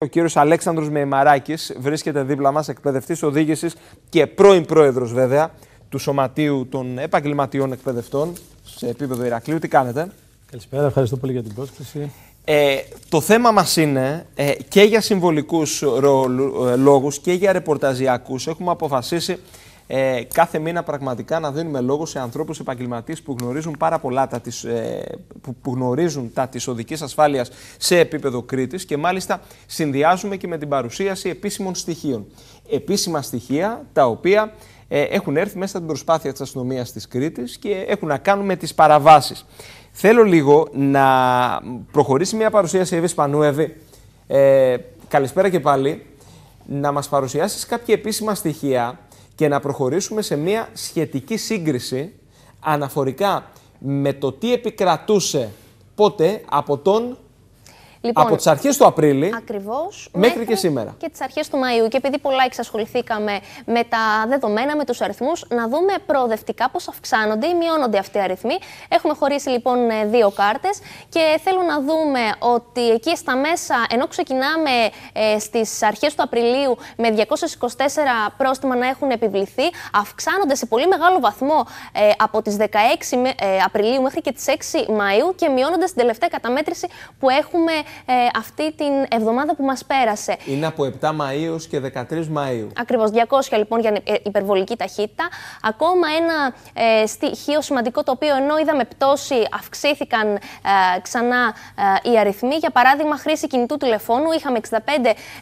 Ο κύριος Αλέξανδρος Μεϊμαράκης βρίσκεται δίπλα μας, εκπαιδευτής οδήγησης και πρώην πρόεδρος βέβαια του Σωματείου των Επαγγελματιών Εκπαιδευτών σε επίπεδο Ηρακλείου. Τι κάνετε. Καλησπέρα, ευχαριστώ πολύ για την πρόσκληση. Ε, το θέμα μας είναι ε, και για συμβολικούς ε, λόγους και για ρεπορταζιακούς έχουμε αποφασίσει ε, κάθε μήνα πραγματικά να δίνουμε λόγο σε ανθρώπους επαγγελματίες που γνωρίζουν πάρα πολλά τα της, ε, που, γνωρίζουν τα της οδικής ασφάλειας σε επίπεδο Κρήτης και μάλιστα συνδυάζουμε και με την παρουσίαση επίσημων στοιχείων. Επίσημα στοιχεία τα οποία ε, έχουν έρθει μέσα στην προσπάθεια της αστυνομίας της Κρήτης και έχουν να κάνουν με τις παραβάσεις. Θέλω λίγο να προχωρήσει μια παρουσίαση, Εύης Σπανούευη. Ε, καλησπέρα και πάλι. Να μας παρουσιάσεις κάποια επίσημα στοιχεία και να προχωρήσουμε σε μια σχετική σύγκριση αναφορικά με το τι επικρατούσε πότε από τον Λοιπόν, από τις αρχές του Απρίλη ακριβώς, μέχρι, και σήμερα. Και τις αρχές του Μαΐου. Και επειδή πολλά εξασχοληθήκαμε με τα δεδομένα, με τους αριθμούς, να δούμε προοδευτικά πώς αυξάνονται ή μειώνονται αυτοί οι αριθμοί. Έχουμε χωρίσει λοιπόν ε, δύο κάρτες και θέλω να δούμε ότι εκεί στα μέσα, ενώ ξεκινάμε ε, στις αρχές του Απριλίου με 224 πρόστιμα να έχουν επιβληθεί, αυξάνονται σε πολύ μεγάλο βαθμό ε, από τις 16 ε, Απριλίου μέχρι και τις 6 Μαΐου και μειώνονται στην τελευταία καταμέτρηση που έχουμε ε, αυτή την εβδομάδα που μας πέρασε. Είναι από 7 Μαου και 13 Μαου. Ακριβώ. 200 λοιπόν για ε, υπερβολική ταχύτητα. Ακόμα ένα ε, στοιχείο σημαντικό το οποίο ενώ είδαμε πτώση, αυξήθηκαν ξανά οι αριθμοί. Για παράδειγμα, χρήση κινητού τηλεφώνου. Είχαμε 65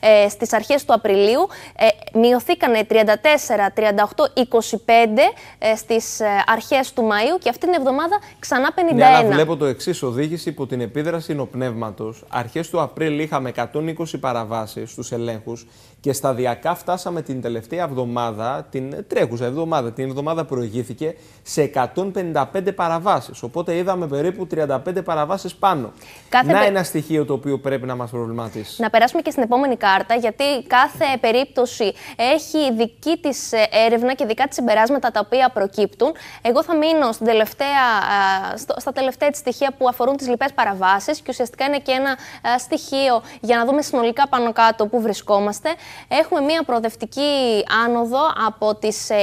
ε, στις αρχές του Απριλίου. μειωθήκανε 34, 38, 25 στις αρχές του Μαΐου και αυτή την εβδομάδα ξανά 51. Ναι, αλλά βλέπω το εξής οδήγηση υπό την επίδραση νοπνεύματος αρχές του Απρίλ είχαμε 120 παραβάσεις στους ελέγχους και σταδιακά φτάσαμε την τελευταία εβδομάδα, την τρέχουσα εβδομάδα, την εβδομάδα που προηγήθηκε, σε 155 παραβάσεις. Οπότε είδαμε περίπου 35 παραβάσεις πάνω. Κάθε να, ένα στοιχείο το οποίο πρέπει να μας προβληματίσει. Να περάσουμε και στην επόμενη κάρτα, γιατί κάθε περίπτωση έχει δική της ε, έρευνα και δικά της συμπεράσματα τα οποία προκύπτουν. Εγώ θα μείνω στην τελευταία, στα τελευταία στοιχεία που αφορούν τις λοιπές παραβάσεις και ουσιαστικά είναι και ένα ε, στοιχείο για να δούμε συνολικά πάνω κάτω πού βρισκόμαστε. Έχουμε μία προοδευτική άνοδο από τις 23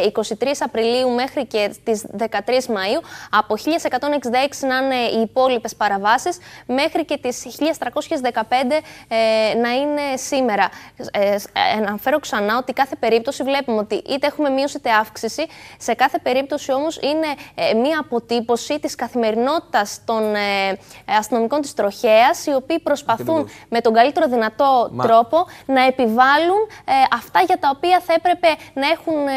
ε, Απριλίου μέχρι και τις 13 Μαΐου, από 1166 να είναι οι υπόλοιπες παραβάσεις, μέχρι και τις 1315 ε, να είναι σήμερα. Αναφέρω ξανά ότι κάθε περίπτωση βλέπουμε ότι είτε έχουμε μείωση είτε αύξηση. Σε κάθε περίπτωση όμως είναι μία αποτύπωση της καθημερινότητας των αστυνομικών της τροχέας, οι οποίοι προσπαθούν με τον καλύτερο δυνατό τρόπο να επιβάλλουν ε, αυτά για τα οποία θα έπρεπε να έχουν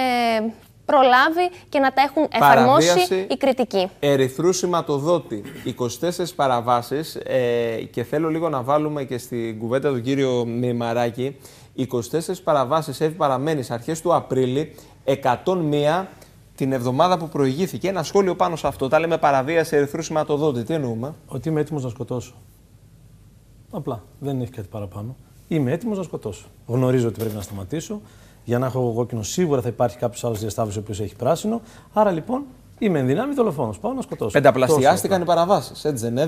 ε, προλάβει και να τα έχουν εφαρμόσει η κριτική. Ερυθρού σηματοδότη. 24 παραβάσεις ε, και θέλω λίγο να βάλουμε και στην κουβέντα του κύριο Μημαράκη. 24 παραβάσει παραμένεις αρχές του Απρίλη, 101 την εβδομάδα που προηγήθηκε. Ένα σχόλιο πάνω σε αυτό. Τα λέμε παραβίαση ερυθρού σηματοδότη. Τι εννοούμε. Ότι είμαι έτοιμος να σκοτώσω. Απλά δεν έχει κάτι παραπάνω. Είμαι έτοιμος να σκοτώσω. Γνωρίζω ότι πρέπει να σταματήσω. Για να έχω εγώ κόκκινο, σίγουρα θα υπάρχει κάποιος άλλος διασταύρο ο έχει πράσινο. Άρα λοιπόν είμαι εν δυνάμει δολοφόνος. Πάω να σκοτώσω. Πενταπλασιάστηκαν οι παραβάσεις, έτσι δεν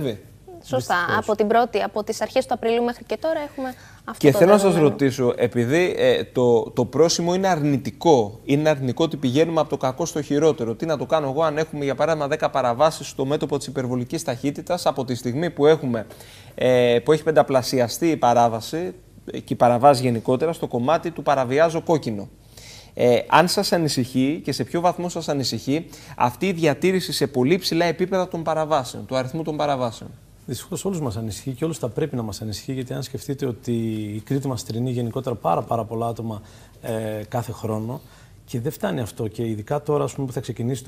Σωστά. Από, την πρώτη, από τις αρχές του Απριλίου μέχρι και τώρα έχουμε αυτό Και το θέλω να σας ρωτήσω, επειδή ε, το, το πρόσημο είναι αρνητικό, είναι αρνητικό ότι πηγαίνουμε από το κακό στο χειρότερο. Τι να το κάνω εγώ αν έχουμε για παράδειγμα 10 παραβάσεις στο μέτωπο της υπερβολικής ταχύτητας, από τη στιγμή που, έχουμε, ε, που έχει πενταπλασιαστεί η παράβαση ε, και η παραβάση γενικότερα στο κομμάτι του παραβιάζω κόκκινο. Ε, αν σας ανησυχεί και σε ποιο βαθμό σας ανησυχεί αυτή η διατήρηση σε πολύ ψηλά επίπεδα των παραβάσεων, του αριθμού των παραβάσεων. Δυστυχώς όλους μας ανησυχεί και όλους θα πρέπει να μας ανησυχεί, γιατί αν σκεφτείτε ότι η Κρήτη μας τρινεί γενικότερα πάρα, πάρα πολλά άτομα ε, κάθε χρόνο. Και δεν φτάνει αυτό. Και ειδικά τώρα ας πούμε, που, θα ξεκινήσει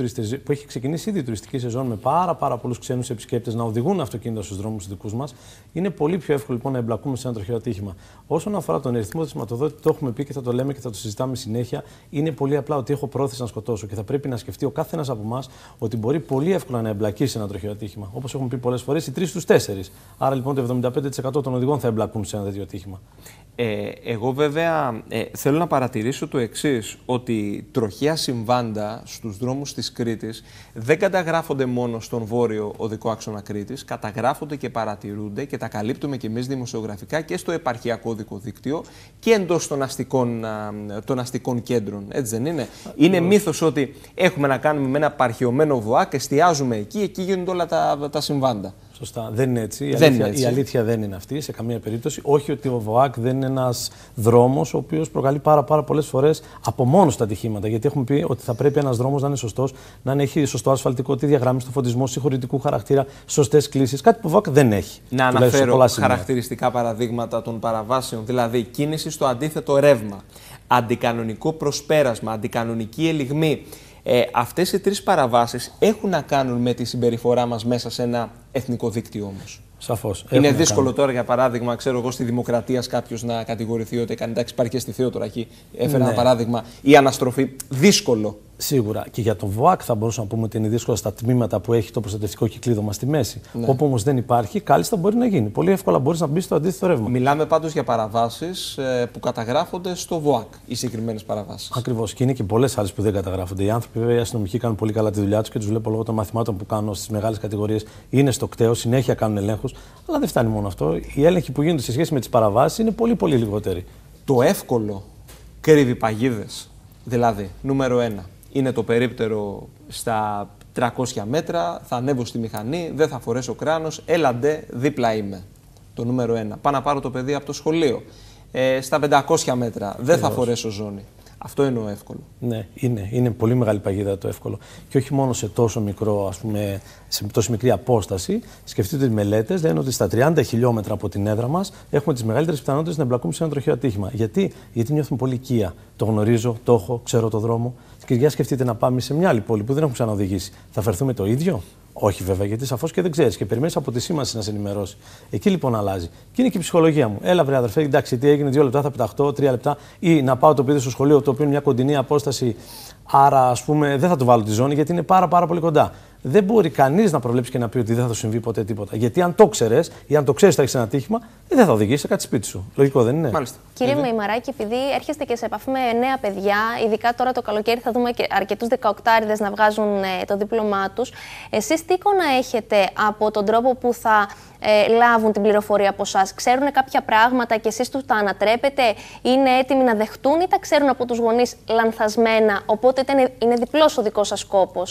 που έχει ξεκινήσει ήδη η τουριστική σεζόν με πάρα, πάρα πολλούς ξένους επισκέπτες να οδηγούν αυτοκίνητα στους δρόμους δικούς μας, είναι πολύ πιο εύκολο λοιπόν να εμπλακούμε σε ένα τροχαίο ατύχημα. Όσον αφορά τον αριθμό της σηματοδότη, το έχουμε πει και θα το λέμε και θα το συζητάμε συνέχεια. Είναι πολύ απλά ότι έχω πρόθεση να σκοτώσω και θα πρέπει να σκεφτεί ο κάθε ένας από εμάς ότι μπορεί πολύ εύκολα να εμπλακεί σε ένα τροχαίο ατύχημα. Όπως έχουμε πει πολλές φορές, οι τρεις στους τέσσερις. Άρα λοιπόν το 75% των οδηγών θα εμπλακούν σε ένα τέτοιο ατύχημα. Ε, εγώ βέβαια ε, θέλω να παρατηρήσω το εξής ότι τροχιά συμβάντα στους δρόμους της Κρήτης δεν καταγράφονται μόνο στον βόρειο οδικό άξονα Κρήτης, καταγράφονται και παρατηρούνται και τα καλύπτουμε και εμείς δημοσιογραφικά και στο επαρχιακό δίκτυο και εντός των αστικών, των αστικών κέντρων, έτσι δεν είναι. Είναι μύθος ότι έχουμε να κάνουμε με ένα παρχιωμένο βοά εστιάζουμε εκεί, εκεί γίνονται όλα τα, τα συμβάντα. Σωστά. Δεν είναι έτσι. Η, αλήθεια, η αλήθεια δεν είναι αυτή σε καμία περίπτωση. Όχι ότι ο ΒΟΑΚ δεν είναι ένας δρόμος ο οποίος προκαλεί πάρα, πάρα πολλές φορές από μόνος τα ατυχήματα. Γιατί έχουμε πει ότι θα πρέπει ένας δρόμος να είναι σωστός, να έχει σωστό ασφαλτικό, τη διαγράμμιση το φωτισμό, συγχωρητικού χαρακτήρα, σωστές κλήσει. Κάτι που ο ΒΟΑΚ δεν έχει. Να αναφέρω χαρακτηριστικά παραδείγματα των παραβάσεων. Δηλαδή, κίνηση στο αντίθετο ρεύμα, αντικανονικό προσπέρασμα, αντικανονική ελιγμή. Ε, αυτές οι τρεις παραβάσεις έχουν να κάνουν με τη συμπεριφορά μας μέσα σε ένα εθνικό δίκτυο όμως. Σαφώς. Είναι δύσκολο τώρα, για παράδειγμα, ξέρω εγώ, στη Δημοκρατία κάποιος να κατηγορηθεί ότι έκανε εντάξει, υπάρχει και στη Θεότορα εκεί. έφερε ένα ναι. παράδειγμα. Η αναστροφή. Δύσκολο Σίγουρα. Και για το ΒΟΑΚ θα μπορούσαμε να πούμε ότι είναι δύσκολο στα τμήματα που έχει το προστατευτικό κυκλίδωμα στη μέση. Ναι. Όπου όμως δεν υπάρχει, κάλλιστα μπορεί να γίνει. Πολύ εύκολα μπορείς να μπεις στο αντίθετο ρεύμα. Μιλάμε πάντως για παραβάσεις ε, που καταγράφονται στο ΒΟΑΚ, οι συγκεκριμένες παραβάσεις. Ακριβώς. Και είναι και πολλές άλλες που δεν καταγράφονται. Οι άνθρωποι, βέβαια, οι αστυνομικοί κάνουν πολύ καλά τη δουλειά τους και τους βλέπω λόγω των μαθημάτων που κάνω στις μεγάλες κατηγορίες. Είναι στο Κταίος, συνέχεια κάνουν ελέγχους. Αλλά δεν φτάνει μόνο αυτό. Οι έλεγχοι που γίνονται σε σχέση με τις παραβάσεις είναι πολύ, πολύ λιγότεροι. Το εύκολο κρύβει παγίδες. Δηλαδή, νούμερο ένα είναι το περίπτερο στα 300 μέτρα, θα ανέβω στη μηχανή, δεν θα φορέσω κράνος, έλαντε, δίπλα είμαι. Το νούμερο ένα. Πάω να πάρω το παιδί από το σχολείο. Ε, στα 500 μέτρα, δεν θα φορέσω ζώνη. Αυτό είναι εννοώ εύκολο. Ναι, είναι, είναι πολύ μεγάλη παγίδα το εύκολο. Και όχι μόνο σε τόσο μικρό, ας πούμε, σε τόσο μικρή απόσταση. Σκεφτείτε τις μελέτες λένε ότι στα 30 χιλιόμετρα από την έδρα μας έχουμε τις μεγαλύτερες πιθανότητες να εμπλακούμε σε ένα τροχαίο ατύχημα. Γιατί, Γιατί νιώθουμε πολύ οικία. Το γνωρίζω, το έχω, ξέρω το δρόμο. Και για σκεφτείτε να πάμε σε μια άλλη πόλη που δεν έχουν ξαναοδηγήσει. Θα φερθούμε το ίδιο. Όχι βέβαια, γιατί σαφώς και δεν ξέρεις και περιμένεις από τη σήμανση να σε ενημερώσει. Εκεί λοιπόν αλλάζει. Και είναι και η ψυχολογία μου. Έλα, βρε αδερφέ, εντάξει, τι έγινε, δύο λεπτά θα πεταχτώ, τρία λεπτά. Ή να πάω το παιδί στο σχολείο, το οποίο είναι μια κοντινή απόσταση. Άρα, ας πούμε, δεν θα το βάλω τη ζώνη γιατί είναι πάρα, πάρα πολύ κοντά δεν μπορεί κανείς να προβλέψει και να πει ότι δεν θα συμβεί ποτέ τίποτα. Γιατί αν το ξέρει ή αν το ξέρεις ότι θα έχεις ένα τύχημα, ε, δεν θα οδηγήσει σε κάτι σπίτι σου. Λογικό δεν είναι. Μάλιστα. Κύριε ε, Μαϊμαράκη, επειδή έρχεστε και σε επαφή με νέα παιδιά, ειδικά τώρα το καλοκαίρι θα δούμε και αρκετούς 18 να βγάζουν ε, το δίπλωμά τους. Εσείς τι εικόνα έχετε από τον τρόπο που θα ε, λάβουν την πληροφορία από εσά. Ξέρουν κάποια πράγματα και εσείς τους τα ανατρέπετε, είναι έτοιμοι να δεχτούν ή τα ξέρουν από τους γονείς λανθασμένα, οπότε είναι διπλός ο δικός σας κόπο.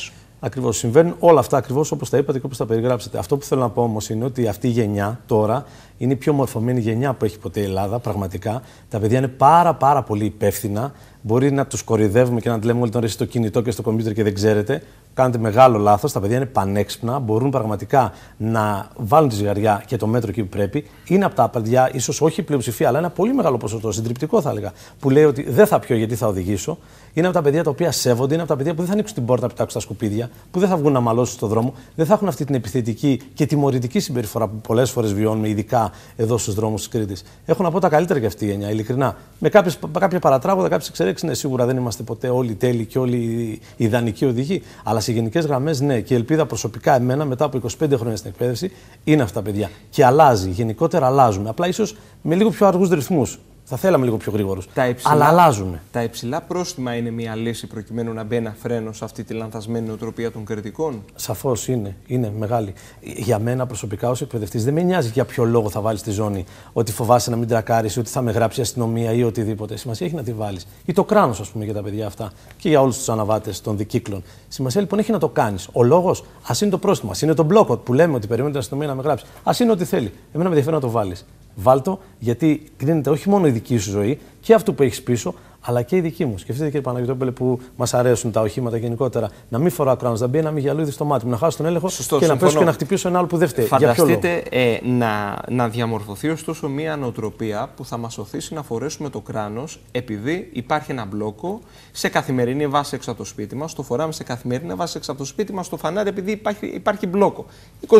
Ακριβώς. Συμβαίνουν όλα αυτά ακριβώς όπως τα είπατε και όπως τα περιγράψατε. Αυτό που θέλω να πω όμως είναι ότι αυτή η γενιά τώρα είναι η πιο μορφωμένη γενιά που έχει ποτέ η Ελλάδα, πραγματικά. Τα παιδιά είναι πάρα, πάρα πολύ υπεύθυνα. Μπορεί να τους κορυδεύουμε και να του λέμε όλη την ώρα στο κινητό και στο κομπιούτερ και δεν ξέρετε. Κάνετε μεγάλο λάθος. Τα παιδιά είναι πανέξυπνα. Μπορούν πραγματικά να βάλουν τη ζυγαριά και το μέτρο εκεί που πρέπει. Είναι από τα παιδιά, ίσως όχι η πλειοψηφία, αλλά ένα πολύ μεγάλο ποσοστό, συντριπτικό θα έλεγα, που λέει ότι δεν θα πιω γιατί θα οδηγήσω. Είναι από τα παιδιά τα οποία σέβονται, είναι από τα παιδιά που δεν θα ανοίξουν την πόρτα, να πετάξουν τα σκουπίδια, που δεν θα βγουν να μαλώσουν στον δρόμο, δεν θα έχουν αυτή την επιθετική και τιμωρητική συμπεριφορά που πολλές φορές βιώνουμε, ειδικά εδώ στους δρόμους της Κρήτης. Έχουν από τα καλύτερα για αυτή η έννοια, ειλικρινά. Με κάποια παρατράγωδα, κάποιε εξέλιξη. Ναι, σίγουρα δεν είμαστε ποτέ όλοι τέλειοι και όλοι ιδανικοί οδηγοί. Αλλά σε γενικές γραμμές, ναι. Και η ελπίδα προσωπικά, εμένα, μετά από 25 χρόνια στην εκπαίδευση, είναι αυτά τα παιδιά. Και αλλάζει. Γενικότερα αλλάζουμε. Απλά ίσως με λίγο πιο αργούς ρυθμούς. Θα θέλαμε λίγο πιο γρήγορους. Αλλά αλλάζουν. Τα υψηλά πρόστιμα είναι μια λύση προκειμένου να μπαίνει ένα φρένο σε αυτή τη λανθασμένη νοοτροπία των κριτικών. Σαφώς είναι. Είναι μεγάλη. Για μένα προσωπικά ως εκπαιδευτής δεν με νοιάζει για ποιο λόγο θα βάλεις τη ζώνη. Ότι φοβάσαι να μην τρακάρεις, ότι θα με γράψει η αστυνομία ή οτιδήποτε. Σημασία έχει να τη βάλεις. Ή το κράνος, ας πούμε, για τα παιδιά αυτά. Και για όλους τους αναβάτες των δικύκλων. Σημασία λοιπόν έχει να το κάνεις. Ο λόγος, ας είναι το πρόστιμα, ας είναι το μπλόκο που λέμε ότι περιμένει την αστυνομία να με γράψει. Ας είναι ό,τι θέλει. Εμένα με ενδιαφέρει να το βάλεις. Βάλτο, γιατί κρίνεται όχι μόνο η δική σου ζωή και αυτό που έχεις πίσω, αλλά και η δική μου. Σκεφτείτε κύριε Παναγιώτοπελε που μας αρέσουν τα οχήματα γενικότερα. Να μην φορά κράνο, να μπει ένα μυγιαλούδι στο μάτι μου, να χάσω τον έλεγχο Σωστό, και συμφωνώ. να πέσω και να χτυπήσω ένα άλλο που δεν φταίει. Φανταστείτε ε, να, να διαμορφωθεί ωστόσο μια νοοτροπία που θα μας οθήσει να φορέσουμε το κράνος επειδή υπάρχει ένα μπλόκο σε καθημερινή βάση έξω από το σπίτι μας. Το φοράμε σε καθημερινή βάση έξω από το σπίτι μας, το φανάρι επειδή υπάρχει, υπάρχει μπλόκο. 24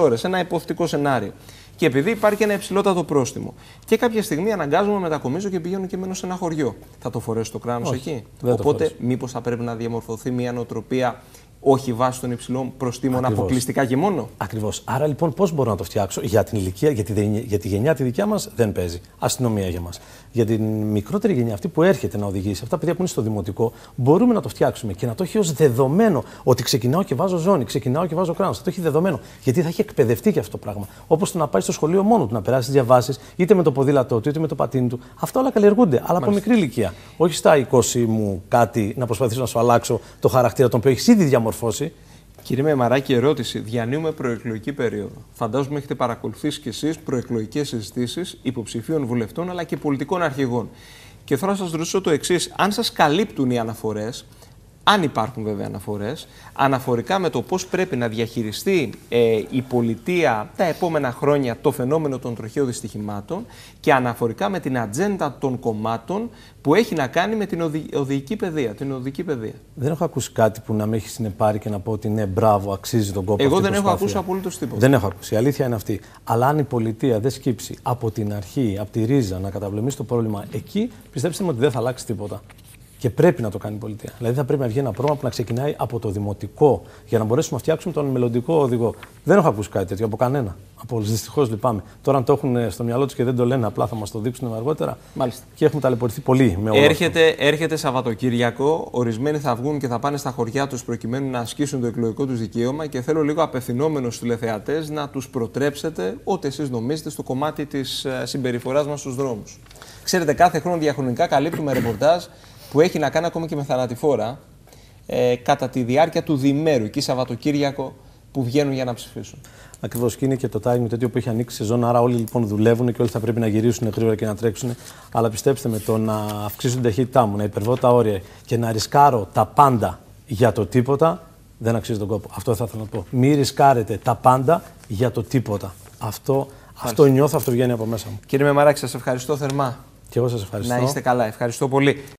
ώρες, ένα υποθετικό σενάριο. Και επειδή υπάρχει ένα υψηλότατο πρόστιμο. Και κάποια στιγμή αναγκάζομαι να μετακομίζω και πηγαίνω και μένω σε ένα χωριό. Θα το φορέσω το κράνος εκεί. Οπότε, μήπως θα πρέπει να διαμορφωθεί μια νοοτροπία όχι βάσει των υψηλών προστήμων αποκλειστικά και μόνο. Ακριβώς. Άρα λοιπόν, πώς μπορώ να το φτιάξω για την ηλικία, για τη, για τη γενιά τη δικιά μας δεν παίζει. Αστυνομία για μας. Για την μικρότερη γενιά αυτή που έρχεται να οδηγήσει, αυτά τα παιδιά που είναι στο δημοτικό, μπορούμε να το φτιάξουμε και να το έχει ως δεδομένο ότι ξεκινάω και βάζω ζώνη, ξεκινάω και βάζω κράνος. Θα το έχει δεδομένο. Γιατί θα έχει εκπαιδευτεί και αυτό το πράγμα. Όπως το να πάει στο σχολείο μόνο του, να περάσεις διαβάσεις, είτε με το ποδήλατό του, είτε με το πατίνι του. Αυτά όλα καλλιεργούνται, αλλά Μάλιστα. από μικρή ηλικία. Όχι στα 20 μου κάτι να προσπαθήσω να σου αλλάξω το χαρακτήρα τον οποίο έχεις ήδη διαμορφώσει διαμορφώσει. Κύριε Μεμαράκη, ερώτηση. Διανύουμε προεκλογική περίοδο. Φαντάζομαι έχετε παρακολουθήσει κι εσείς προεκλογικές συζητήσεις υποψηφίων βουλευτών αλλά και πολιτικών αρχηγών. Και θέλω να σας ρωτήσω το εξής: Αν σας καλύπτουν οι αναφορές αν υπάρχουν βέβαια αναφορές, αναφορικά με το πώς πρέπει να διαχειριστεί ε, η πολιτεία τα επόμενα χρόνια το φαινόμενο των τροχαίων δυστυχημάτων και αναφορικά με την ατζέντα των κομμάτων που έχει να κάνει με την οδηγική παιδεία, την οδική παιδεία. Δεν έχω ακούσει κάτι που να με έχει συνεπάρει και να πω ότι ναι, μπράβο, αξίζει τον κόπο. Εγώ δεν έχω ακούσει απολύτως τίποτα. Δεν έχω ακούσει. Η αλήθεια είναι αυτή. Αλλά αν η πολιτεία δεν σκύψει από την αρχή, από τη ρίζα, να καταβλεμεί το πρόβλημα εκεί, πιστέψτε μου ότι δεν θα αλλάξει τίποτα. Και πρέπει να το κάνει η πολιτεία. Δηλαδή θα πρέπει να βγει ένα πρόγραμμα που να ξεκινάει από το δημοτικό για να μπορέσουμε να φτιάξουμε τον μελλοντικό οδηγό. Δεν έχω ακούσει κάτι τέτοιο από κανένα. Από όλους. Δυστυχώς λυπάμαι. Τώρα, αν το έχουν στο μυαλό τους και δεν το λένε, απλά θα μας το δείξουν αργότερα. Μάλιστα. Και έχουμε ταλαιπωρηθεί πολύ με όλα έρχεται, αυτό. έρχεται Σαββατοκύριακο. Ορισμένοι θα βγουν και θα πάνε στα χωριά τους προκειμένου να ασκήσουν το εκλογικό τους δικαίωμα. Και θέλω λίγο απευθυνόμενος στους τηλεθεατές να τους προτρέψετε ό,τι εσείς νομίζετε στο κομμάτι της ε, συμπεριφοράς μας στους δρόμους. Ξέρετε, κάθε χρόνο διαχρονικά καλύπτουμε ρεπορτάζ που έχει να κάνει ακόμα και με θανατηφόρα ε, κατά τη διάρκεια του διημέρου, εκεί Σαββατοκύριακο που βγαίνουν για να ψηφίσουν. Ακριβώς και είναι και το timing τέτοιο που έχει ανοίξει σε σεζόν. Άρα όλοι λοιπόν δουλεύουν και όλοι θα πρέπει να γυρίσουν γρήγορα και να τρέξουν. Αλλά πιστέψτε με, το να αυξήσω την ταχύτητά μου, να υπερβώ τα όρια και να ρισκάρω τα πάντα για το τίποτα, δεν αξίζει τον κόπο. Αυτό θα ήθελα να πω. Μην ρισκάρετε τα πάντα για το τίποτα. Αυτό, αυτό νιώθω, αυτό βγαίνει από μέσα μου. Κύριε Μεμαράκη, σας ευχαριστώ θερμά. Και εγώ σας ευχαριστώ. Να είστε καλά. Ευχαριστώ πολύ.